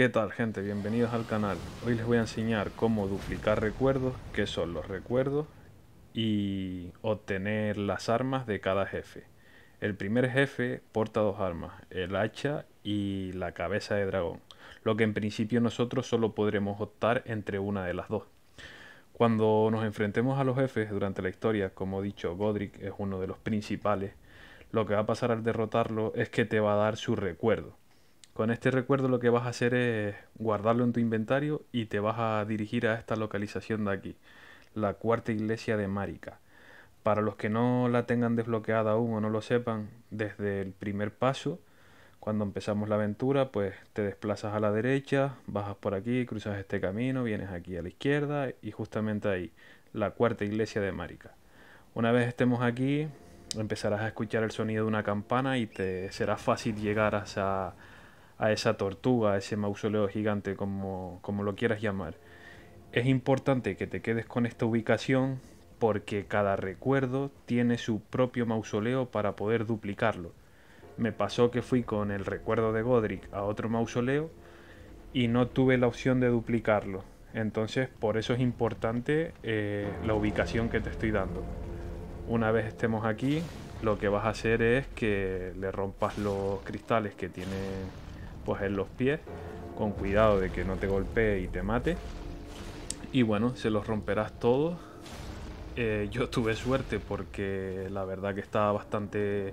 ¿Qué tal gente? Bienvenidos al canal. Hoy les voy a enseñar cómo duplicar recuerdos, qué son los recuerdos y obtener las armas de cada jefe. El primer jefe porta dos armas, el hacha y la cabeza de dragón, lo que en principio nosotros solo podremos optar entre una de las dos. Cuando nos enfrentemos a los jefes durante la historia, como he dicho, Godric es uno de los principales, lo que va a pasar al derrotarlo es que te va a dar su recuerdo con este recuerdo lo que vas a hacer es guardarlo en tu inventario y te vas a dirigir a esta localización de aquí, la cuarta iglesia de Marica. Para los que no la tengan desbloqueada aún o no lo sepan, desde el primer paso, cuando empezamos la aventura, pues te desplazas a la derecha, bajas por aquí, cruzas este camino, vienes aquí a la izquierda y justamente ahí, la cuarta iglesia de Marica. Una vez estemos aquí, empezarás a escuchar el sonido de una campana y te será fácil llegar hasta a esa tortuga, a ese mausoleo gigante, como, como lo quieras llamar. Es importante que te quedes con esta ubicación porque cada recuerdo tiene su propio mausoleo para poder duplicarlo. Me pasó que fui con el recuerdo de Godric a otro mausoleo y no tuve la opción de duplicarlo. Entonces por eso es importante eh, la ubicación que te estoy dando. Una vez estemos aquí, lo que vas a hacer es que le rompas los cristales que tiene pues en los pies, con cuidado de que no te golpee y te mate. Y bueno, se los romperás todos. Eh, yo tuve suerte porque la verdad que estaba bastante,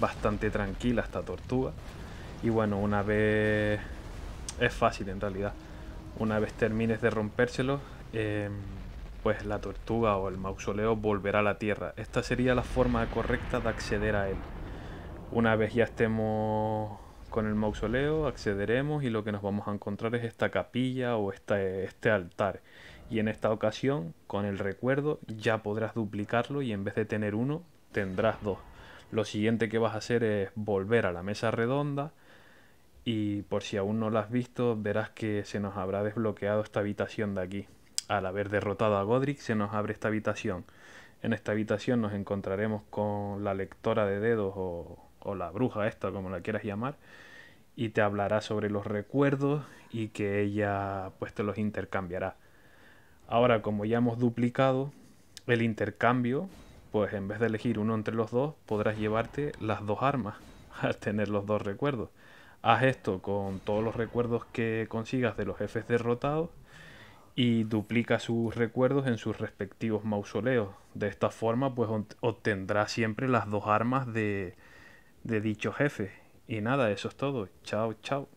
bastante tranquila esta tortuga. Y bueno, una vez... Es fácil en realidad. Una vez termines de rompérselo, em, pues la tortuga o el mausoleo volverá a la Tierra. Esta sería la forma correcta de acceder a él. Una vez ya estemos con el mausoleo accederemos y lo que nos vamos a encontrar es esta capilla o este altar. Y en esta ocasión, con el recuerdo, ya podrás duplicarlo y en vez de tener uno, tendrás dos. Lo siguiente que vas a hacer es volver a la mesa redonda y por si aún no la has visto, verás que se nos habrá desbloqueado esta habitación de aquí. Al haber derrotado a Godric, se nos abre esta habitación. En esta habitación nos encontraremos con la lectora de dedos o o la bruja esta, como la quieras llamar, y te hablará sobre los recuerdos y que ella pues te los intercambiará. Ahora, como ya hemos duplicado el intercambio, pues en vez de elegir uno entre los dos, podrás llevarte las dos armas al tener los dos recuerdos. Haz esto con todos los recuerdos que consigas de los jefes derrotados y duplica sus recuerdos en sus respectivos mausoleos. De esta forma, pues obtendrás siempre las dos armas de, de dicho jefe. Y nada, eso es todo. Chao, chao.